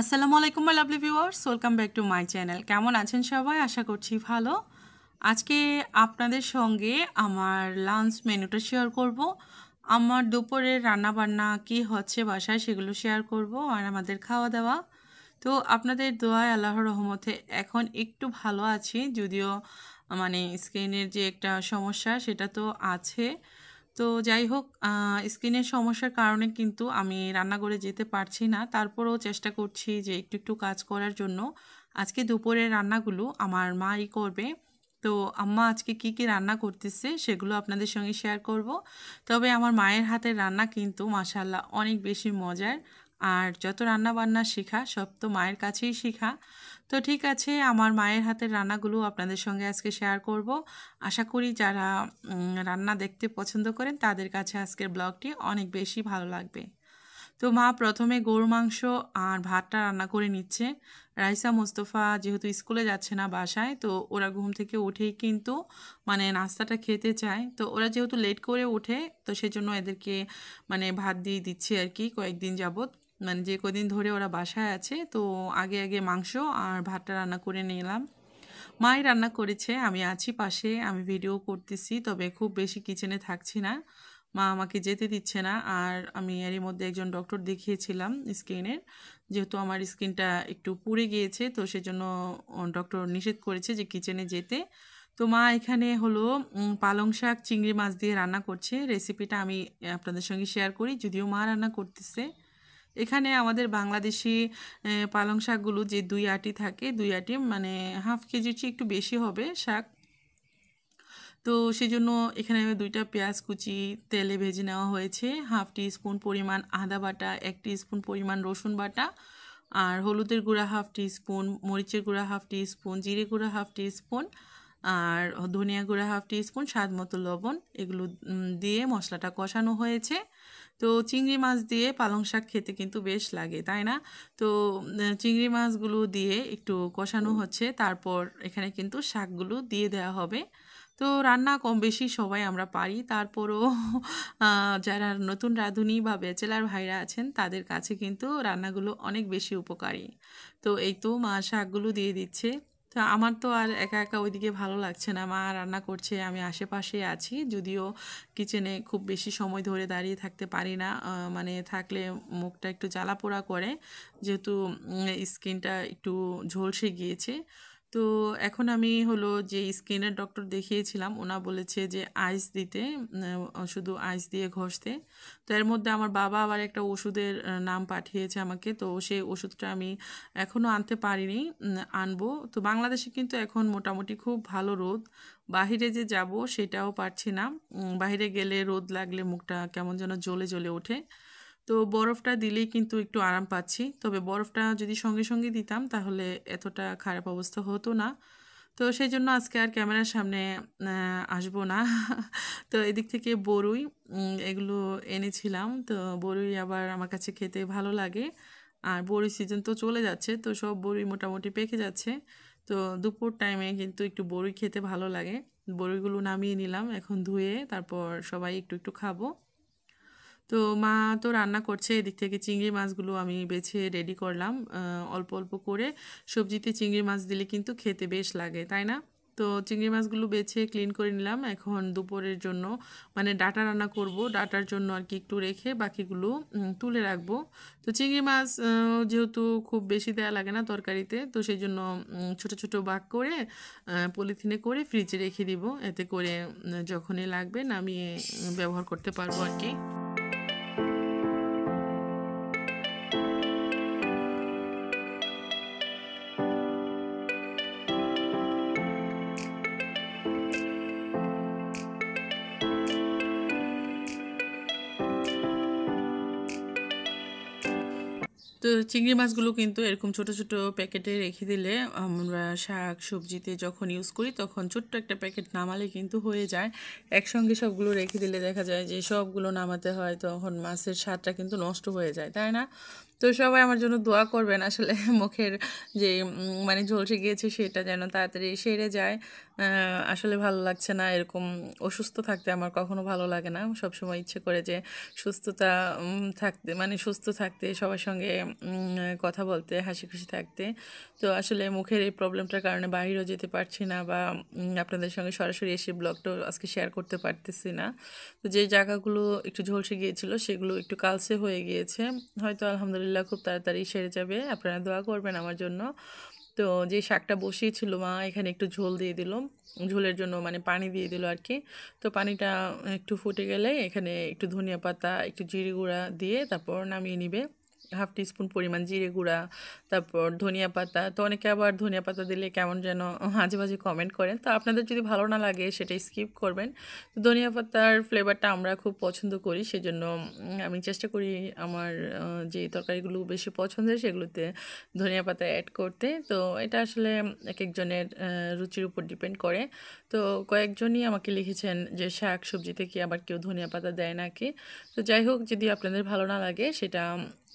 আসসালামু আলাইকুম my lovely viewers welcome back to my channel কেমন আছেন সবাই আশা করছি ভালো আজকে আপনাদের সঙ্গে আমার লাঞ্চ মেনুটা শেয়ার করব আমার দুপুরে রান্নাবান্না কি হচ্ছে বাসায় সেগুলো শেয়ার করব আর আমাদের খাওয়া দাওয়া তো আপনাদের দোয়ায় আল্লাহর রহমতে এখন একটু ভালো আছি যদিও মানে স্কিনের যে একটা সমস্যা সেটা তো আছে তো যাই হোক স্কিনের সমস্যার কারণে কিন্তু আমি রান্নাঘরে যেতে পারছি না তারপরেও চেষ্টা করছি যে একটু একটু কাজ করার জন্য আজকে দুপুরের রান্নাগুলো আমার মাই করবে তো আম্মা আজকে কি কি রান্না করতেছে সেগুলো আপনাদের সঙ্গে শেয়ার করব তবে আমার মায়ের হাতের রান্না কিন্তু মাসাল্লাহ অনেক বেশি মজার আর যত রান্না বান্না শেখা সব তো মায়ের কাছেই শেখা তো ঠিক আছে আমার মায়ের হাতের রান্নাগুলো আপনাদের সঙ্গে আজকে শেয়ার করব আশা করি যারা রান্না দেখতে পছন্দ করেন তাদের কাছে আজকের ব্লগটি অনেক বেশি ভালো লাগবে তো মা প্রথমে গোর মাংস আর ভাতটা রান্না করে নিচ্ছে রাইসা মোস্তফা যেহেতু স্কুলে যাচ্ছে না বাসায় তো ওরা ঘুম থেকে উঠেই কিন্তু মানে নাস্তাটা খেতে চায় তো ওরা যেহেতু লেট করে ওঠে তো সেজন্য এদেরকে মানে ভাত দিয়ে দিচ্ছে আর কি কয়েকদিন যাবত মানে যে কদিন ধরে ওরা বাসায় আছে তো আগে আগে মাংস আর ভাতটা রান্না করে নিলাম মাই রান্না করেছে আমি আছি পাশে আমি ভিডিও করতেছি তবে খুব বেশি কিচেনে থাকছি না মা আমাকে যেতে দিচ্ছে না আর আমি এরই মধ্যে একজন ডক্টর দেখিয়েছিলাম স্কিনের যেহেতু আমার স্কিনটা একটু পুড়ে গিয়েছে তো সেজন্য ডক্টর নিষেধ করেছে যে কিচেনে যেতে তো মা এখানে হলো পালং শাক চিংড়ি মাছ দিয়ে রান্না করছে রেসিপিটা আমি আপনাদের সঙ্গে শেয়ার করি যদিও মা রান্না করতেছে এখানে আমাদের বাংলাদেশি পালং শাকগুলো যে দুই আটি থাকে দুই আটি মানে হাফ কেজির চেয়ে একটু বেশি হবে শাক তো সেজন্য এখানে আমি দুইটা পেঁয়াজ কুচি তেলে ভেজে নেওয়া হয়েছে হাফ টি স্পুন পরিমাণ আদা বাটা এক টি স্পুন পরিমাণ রসুন বাটা আর হলুদের গুঁড়া হাফ টি স্পুন মরিচের গুঁড়া হাফ টি স্পুন জিরে গুঁড়া হাফ টি স্পুন আর ধনিয়া গুঁড়া হাফ টি স্পুন স্বাদ মতো লবণ এগুলো দিয়ে মশলাটা কষানো হয়েছে তো চিংড়ি মাছ দিয়ে পালং শাক খেতে কিন্তু বেশ লাগে তাই না তো চিংড়ি মাছগুলো দিয়ে একটু কষানো হচ্ছে তারপর এখানে কিন্তু শাকগুলো দিয়ে দেওয়া হবে তো রান্না কম বেশি সবাই আমরা পারি তারপরও যারা নতুন রাঁধুনি বা ব্যাচেলার ভাইরা আছেন তাদের কাছে কিন্তু রান্নাগুলো অনেক বেশি উপকারী তো এই তো মা শাকগুলো দিয়ে দিচ্ছে তো আমার তো আর একা একা ওইদিকে ভালো লাগছে না মা রান্না করছে আমি আশেপাশে আছি যদিও কিচেনে খুব বেশি সময় ধরে দাঁড়িয়ে থাকতে পারি না মানে থাকলে মুখটা একটু জ্বালা পোড়া করে যেহেতু স্কিনটা একটু ঝলসে গিয়েছে তো এখন আমি হলো যে স্কিনের ডক্টর দেখিয়েছিলাম ওনা বলেছে যে আইস দিতে শুধু আইস দিয়ে ঘষতে তো এর মধ্যে আমার বাবা আবার একটা ওষুধের নাম পাঠিয়েছে আমাকে তো সেই ওষুধটা আমি এখনও আনতে পারিনি আনবো তো বাংলাদেশে কিন্তু এখন মোটামুটি খুব ভালো রোদ বাহিরে যে যাব সেটাও পারছি না বাহিরে গেলে রোদ লাগলে মুখটা কেমন যেন জ্বলে জ্বলে ওঠে তো বরফটা দিলেই কিন্তু একটু আরাম পাচ্ছি তবে বরফটা যদি সঙ্গে সঙ্গে দিতাম তাহলে এতটা খারাপ অবস্থা হতো না তো সেই জন্য আজকে আর ক্যামেরার সামনে আসব না তো এদিক থেকে বড়ই এগুলো এনেছিলাম তো বরুই আবার আমার কাছে খেতে ভালো লাগে আর বড়ি সিজন তো চলে যাচ্ছে তো সব বড়ি মোটামুটি পেকে যাচ্ছে তো দুপুর টাইমে কিন্তু একটু বড়ি খেতে ভালো লাগে বড়িগুলো নামিয়ে নিলাম এখন ধুয়ে তারপর সবাই একটু একটু খাবো তো মা তো রান্না করছে এদিক থেকে চিংড়ি মাছগুলো আমি বেছে রেডি করলাম অল্প অল্প করে সবজিতে চিংড়ি মাছ দিলে কিন্তু খেতে বেশ লাগে তাই না তো চিংড়ি মাছগুলো বেছে ক্লিন করে নিলাম এখন দুপুরের জন্য মানে ডাটা রান্না করব ডাটার জন্য আর কি একটু রেখে বাকিগুলো তুলে রাখবো তো চিংড়ি মাছ যেহেতু খুব বেশি দেয়া লাগে না তরকারিতে তো সেই জন্য ছোটো ছোটো বাক করে পলিথিনে করে ফ্রিজে রেখে দিব এতে করে যখনই লাগবে নামিয়ে ব্যবহার করতে পারবো আর কি তো চিংড়ি মাছগুলো কিন্তু এরকম ছোট ছোট প্যাকেটে রেখে দিলে আমরা শাক সবজিতে যখন ইউজ করি তখন ছোট্ট একটা প্যাকেট নামালে কিন্তু হয়ে যায় একসঙ্গে সবগুলো রেখে দিলে দেখা যায় যে সবগুলো নামাতে হয় তখন মাছের স্বাদটা কিন্তু নষ্ট হয়ে যায় তাই না তো সবাই আমার জন্য দোয়া করবেন আসলে মুখের যে মানে ঝলসে গিয়েছে সেটা যেন তাড়াতাড়ি সেরে যায় আসলে ভালো লাগছে না এরকম অসুস্থ থাকতে আমার কখনো ভালো লাগে না সবসময় ইচ্ছে করে যে সুস্থতা থাকতে মানে সুস্থ থাকতে সবার সঙ্গে কথা বলতে হাসি খুশি থাকতে তো আসলে মুখের এই প্রবলেমটার কারণে বাহিরও যেতে পারছি না বা আপনাদের সঙ্গে সরাসরি এসে ব্লগটা আজকে শেয়ার করতে পারতেছি না তো যে জায়গাগুলো একটু ঝলসে গিয়েছিল সেগুলো একটু কালসে হয়ে গিয়েছে হয়তো আলহামদুলিল্লাহ খুব তাড়াতাড়ি সেরে যাবে আপনারা দোয়া করবেন আমার জন্য তো যে শাকটা বসিয়েছিল মা এখানে একটু ঝোল দিয়ে দিল ঝোলের জন্য মানে পানি দিয়ে দিল আর কি তো পানিটা একটু ফুটে গেলে এখানে একটু ধনিয়া পাতা একটু জিরে গুঁড়া দিয়ে তারপর নামিয়ে নিবে হাফ টিস্পুন পরিমাণ জিরে গুঁড়া তারপর ধনিয়া পাতা তো অনেকে আবার ধনিয়া পাতা দিলে কেমন যেন মাঝে মাঝে কমেন্ট করেন তো আপনাদের যদি ভালো না লাগে সেটা স্কিপ করবেন তো ধনিয়া পাতার ফ্লেভারটা আমরা খুব পছন্দ করি সেজন্য আমি চেষ্টা করি আমার যে তরকারিগুলো বেশি পছন্দের সেগুলোতে ধনিয়া পাতা অ্যাড করতে তো এটা আসলে এক একজনের রুচির উপর ডিপেন্ড করে তো কয়েকজনই আমাকে লিখেছেন যে শাক সবজিতে কি আবার কেউ ধনিয়া পাতা দেয় নাকি তো যাই হোক যদি আপনাদের ভালো না লাগে সেটা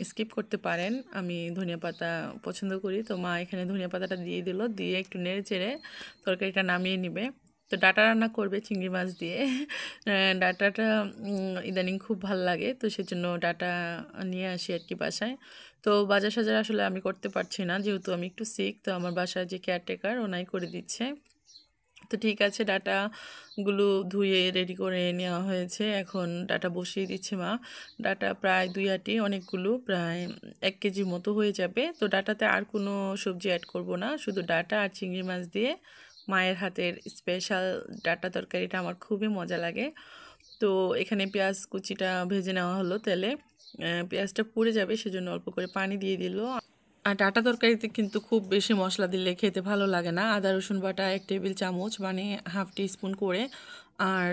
স্কিপ করতে পারেন আমি ধনিয়া পাতা পছন্দ করি তো মা এখানে ধনিয়া পাতাটা দিয়ে দিল দিয়ে একটু নেড়ে চেড়ে তরকারিটা নামিয়ে নিবে তো ডাটা রান্না করবে চিংড়ি মাছ দিয়ে ডাটাটা ইদানিং খুব ভাল লাগে তো সেজন্য ডাটা নিয়ে আসি আর কি বাসায় তো বাজার সাজার আসলে আমি করতে পারছি না যেহেতু আমি একটু সিক তো আমার বাসায় যে কেয়ারটেকার ওনাই করে দিচ্ছে তো ঠিক আছে ডাটাগুলো ধুয়ে রেডি করে নেওয়া হয়েছে এখন ডাটা বসিয়ে দিচ্ছে মা ডাটা প্রায় দুই আটি অনেকগুলো প্রায় এক কেজির মতো হয়ে যাবে তো ডাটাতে আর কোনো সবজি অ্যাড করব না শুধু ডাটা আর চিংড়ি মাছ দিয়ে মায়ের হাতের স্পেশাল ডাটা তরকারিটা আমার খুবই মজা লাগে তো এখানে পেঁয়াজ কুচিটা ভেজে নেওয়া হলো তেলে পেঁয়াজটা পুড়ে যাবে সেজন্য অল্প করে পানি দিয়ে দিল আর ডাটা তরকারিতে কিন্তু খুব বেশি মশলা দিলে খেতে ভালো লাগে না আদা রসুন বাটা এক টেবিল চামচ মানে হাফ টি স্পুন করে আর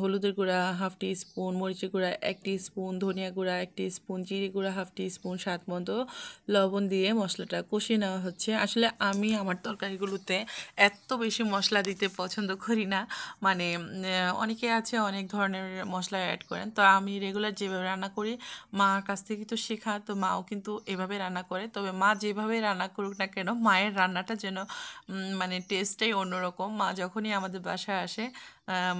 হলুদের গুঁড়া হাফ টি স্পুন মরিচের গুঁড়া এক টি স্পুন ধনিয়া গুঁড়া এক টি স্পুন জিরে গুঁড়া হাফ টি স্পুন স্বাদ মতো লবণ দিয়ে মশলাটা কষিয়ে নেওয়া হচ্ছে আসলে আমি আমার তরকারিগুলোতে এত বেশি মশলা দিতে পছন্দ করি না মানে অনেকে আছে অনেক ধরনের মশলা অ্যাড করেন তো আমি রেগুলার যেভাবে রান্না করি মার কাছ থেকে তো শেখা তো মাও কিন্তু এভাবে রান্না করে তবে মা যেভাবে রান্না করুক না কেন মায়ের রান্নাটা যেন মানে টেস্টটাই অন্যরকম মা যখনই আমাদের বাসায় আসে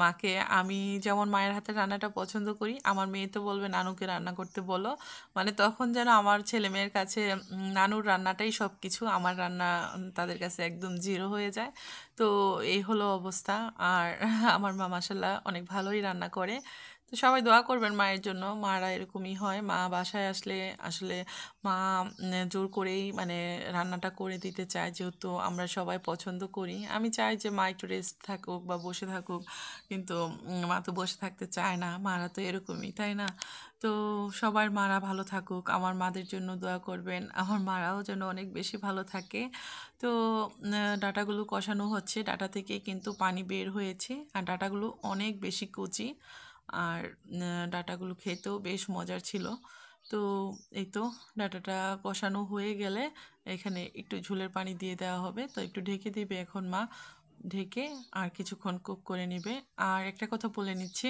মাকে আমি যেমন মায়ের হাতে রান্নাটা পছন্দ করি আমার মেয়ে তো বলবে নানুকে রান্না করতে বলো মানে তখন যেন আমার ছেলে মেয়ের কাছে নানুর রান্নাটাই সব কিছু আমার রান্না তাদের কাছে একদম জিরো হয়ে যায় তো এই হলো অবস্থা আর আমার মা মাসাল্লাহ অনেক ভালোই রান্না করে তো সবাই দোয়া করবেন মায়ের জন্য মারা এরকমই হয় মা বাসায় আসলে আসলে মা জোর করেই মানে রান্নাটা করে দিতে চায় যেহেতু আমরা সবাই পছন্দ করি আমি চাই যে মা একটু রেস্ট থাকুক বা বসে থাকুক কিন্তু মা তো বসে থাকতে চায় না মারা তো এরকমই তাই না তো সবার মারা ভালো থাকুক আমার মাদের জন্য দোয়া করবেন আমার মারাও যেন অনেক বেশি ভালো থাকে তো ডাটাগুলো কষানো হচ্ছে ডাটা থেকে কিন্তু পানি বের হয়েছে আর ডাটাগুলো অনেক বেশি কুচি আর ডাটাগুলো খেতেও বেশ মজার ছিল তো এই তো ডাটাটা কষানো হয়ে গেলে এখানে একটু ঝুলের পানি দিয়ে দেওয়া হবে তো একটু ঢেকে দিবে এখন মা ঢেকে আর কিছুক্ষণ কুক করে নিবে আর একটা কথা বলে নিচ্ছি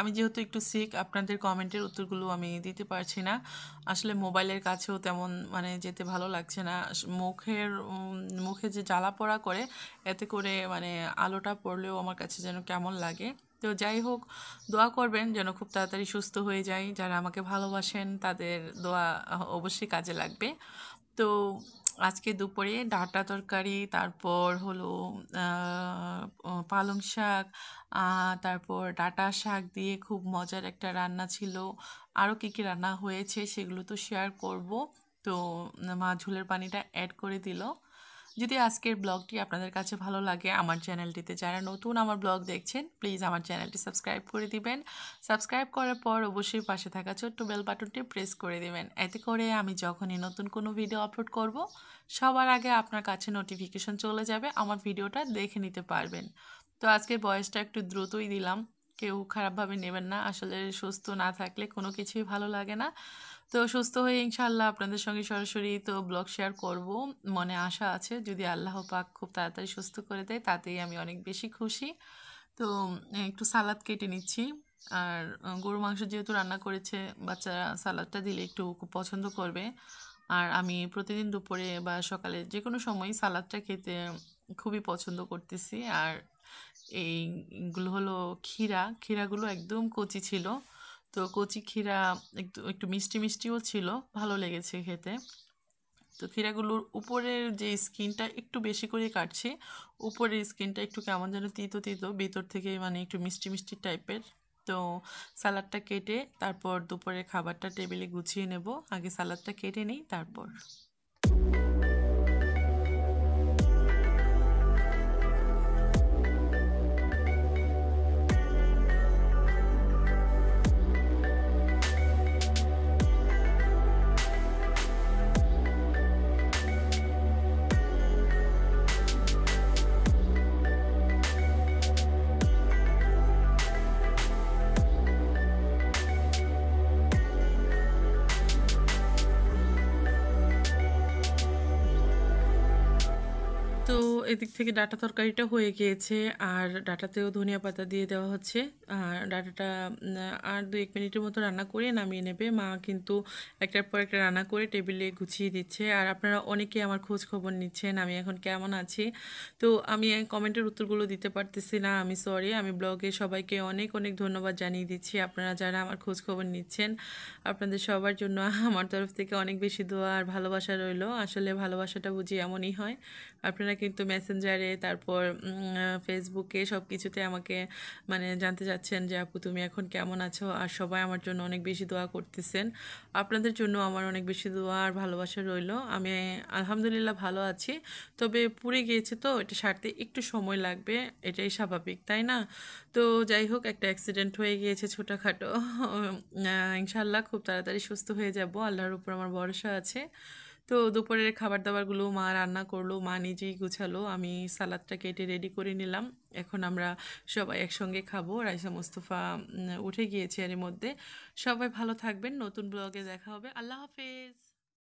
আমি যেহেতু একটু সিক আপনাদের কমেন্টের উত্তরগুলো আমি দিতে পারছি না আসলে মোবাইলের কাছেও তেমন মানে যেতে ভালো লাগছে না মুখের মুখে যে জ্বালা পড়া করে এতে করে মানে আলোটা পড়লেও আমার কাছে যেন কেমন লাগে তো যাই হোক দোয়া করবেন যেন খুব তাড়াতাড়ি সুস্থ হয়ে যাই যারা আমাকে ভালোবাসেন তাদের দোয়া অবশ্যই কাজে লাগবে তো আজকে দুপুরে ডাটা তরকারি তারপর হলো পালং শাক তারপর ডাটা শাক দিয়ে খুব মজার একটা রান্না ছিল আরও কী কী রান্না হয়েছে সেগুলো তো শেয়ার করব তো মা ঝুলের পানিটা অ্যাড করে দিল যদি আজকের ব্লগটি আপনাদের কাছে ভালো লাগে আমার চ্যানেলটিতে যারা নতুন আমার ব্লগ দেখছেন প্লিজ আমার চ্যানেলটি সাবস্ক্রাইব করে দিবেন সাবস্ক্রাইব করার পর অবশ্যই পাশে থাকা ছোট্ট বেল বাটনটি প্রেস করে দিবেন এতে করে আমি যখনই নতুন কোনো ভিডিও আপলোড করব সবার আগে আপনার কাছে নোটিফিকেশন চলে যাবে আমার ভিডিওটা দেখে নিতে পারবেন তো আজকের বয়সটা একটু দ্রুতই দিলাম কেউ খারাপভাবে নেবেন না আসলে সুস্থ না থাকলে কোনো কিছুই ভালো লাগে না তো সুস্থ হয়ে ইনশাল্লাহ আপনাদের সঙ্গে সরাসরি তো ব্লগ শেয়ার করব মনে আশা আছে যদি আল্লাহ পাক খুব তাড়াতাড়ি সুস্থ করে দেয় তাতেই আমি অনেক বেশি খুশি তো একটু সালাদ কেটে নিচ্ছি আর গরু মাংস যেহেতু রান্না করেছে বাচ্চারা সালাদটা দিলে একটু খুব পছন্দ করবে আর আমি প্রতিদিন দুপুরে বা সকালে যে কোনো সময় সালাদটা খেতে খুবই পছন্দ করতেছি আর এইগুলো হলো ক্ষীরা ক্ষীরাগুলো একদম কচি ছিল তো কচি ক্ষীরা একটু একটু মিষ্টি মিষ্টিও ছিল ভালো লেগেছে খেতে তো ক্ষীরাগুলোর উপরের যে স্কিনটা একটু বেশি করে কাটছি উপরের স্কিনটা একটু কেমন যেন তিতো তিতো ভিতর থেকে মানে একটু মিষ্টি মিষ্টি টাইপের তো স্যালাডটা কেটে তারপর দুপুরে খাবারটা টেবিলে গুছিয়ে নেব আগে সালাডটা কেটে নিই তারপর এদিক থেকে ডাটা তরকারিটা হয়ে গিয়েছে আর ডাটাতেও ধনিয়া পাতা দিয়ে দেওয়া হচ্ছে আর ডাটাটা আর দু এক মিনিটের মতো রান্না করে নামিয়ে নেবে মা কিন্তু একটার পর একটা রান্না করে টেবিলে গুছিয়ে দিচ্ছে আর আপনারা অনেকে আমার খোঁজ খবর নিচ্ছেন আমি এখন কেমন আছি তো আমি কমেন্টের উত্তরগুলো দিতে পারতেছি না আমি সরি আমি ব্লগে সবাইকে অনেক অনেক ধন্যবাদ জানিয়ে দিচ্ছি আপনারা যারা আমার খোঁজ খবর নিচ্ছেন আপনাদের সবার জন্য আমার তরফ থেকে অনেক বেশি দোয়া আর ভালোবাসা রইল আসলে ভালোবাসাটা বুঝি এমনই হয় আপনারা কিন্তু মেসেঞ্জারে তারপর ফেসবুকে সব কিছুতে আমাকে মানে জানতে চাচ্ছেন যে আপু তুমি এখন কেমন আছো আর সবাই আমার জন্য অনেক বেশি দোয়া করতেছেন আপনাদের জন্য আমার অনেক বেশি দোয়া আর ভালোবাসা রইল আমি আলহামদুলিল্লাহ ভালো আছি তবে পুরে গিয়েছে তো এটা সারতে একটু সময় লাগবে এটাই স্বাভাবিক তাই না তো যাই হোক একটা অ্যাক্সিডেন্ট হয়ে গিয়েছে ছোটোখাটো ইনশাল্লাহ খুব তাড়াতাড়ি সুস্থ হয়ে যাব আল্লাহর উপর আমার ভরসা আছে তো দুপুরের খাবার দাবারগুলো মা রান্না করলো মা নিজেই গুছালো আমি সালাদটা কেটে রেডি করে নিলাম এখন আমরা সবাই একসঙ্গে খাবো রাইসা মুস্তফা উঠে গিয়েছে এর মধ্যে সবাই ভালো থাকবেন নতুন ব্লগে দেখা হবে আল্লাহ হাফেজ